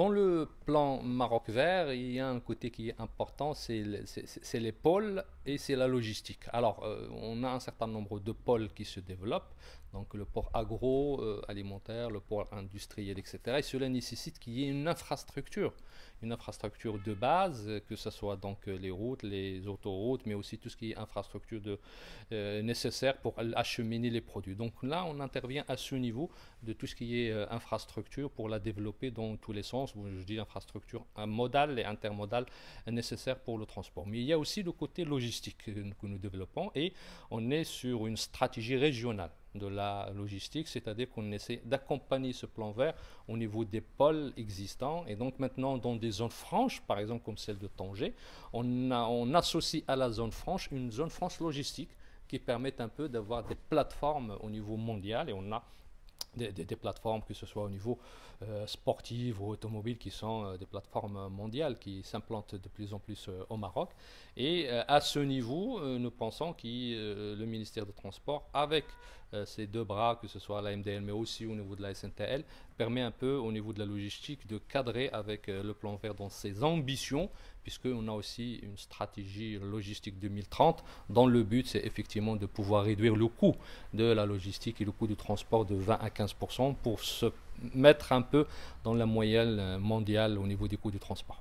dans le plan Maroc vert, il y a un côté qui est important, c'est les pôles et c'est la logistique. Alors, euh, on a un certain nombre de pôles qui se développent, donc le port agroalimentaire, euh, le port industriel, etc. Et cela nécessite qu'il y ait une infrastructure, une infrastructure de base, que ce soit donc les routes, les autoroutes, mais aussi tout ce qui est infrastructure euh, nécessaire pour acheminer les produits. Donc là, on intervient à ce niveau de tout ce qui est infrastructure pour la développer dans tous les sens où je dis l'infrastructure modale et intermodale nécessaire pour le transport. Mais il y a aussi le côté logistique que nous développons et on est sur une stratégie régionale de la logistique, c'est-à-dire qu'on essaie d'accompagner ce plan vert au niveau des pôles existants. Et donc maintenant, dans des zones franches, par exemple comme celle de Tanger, on, associe à la zone franche une zone franche logistique qui permet un peu d'avoir des plateformes au niveau mondial et on a des, plateformes, que ce soit au niveau euh, sportif ou automobile, qui sont euh, des plateformes euh, mondiales qui s'implantent de plus en plus au Maroc. Et à ce niveau, nous pensons que le ministère des Transports, avec euh, ces deux bras, que ce soit à la MDL, mais aussi au niveau de la SNTL, permet un peu au niveau de la logistique de cadrer avec euh, le plan vert dans ses ambitions, puisqu'on a aussi une stratégie logistique 2030, dont le but, c'est effectivement de pouvoir réduire le coût de la logistique et le coût du transport de 20 à 15% pour se mettre un peu dans la moyenne euh, mondiale au niveau des coûts du transport.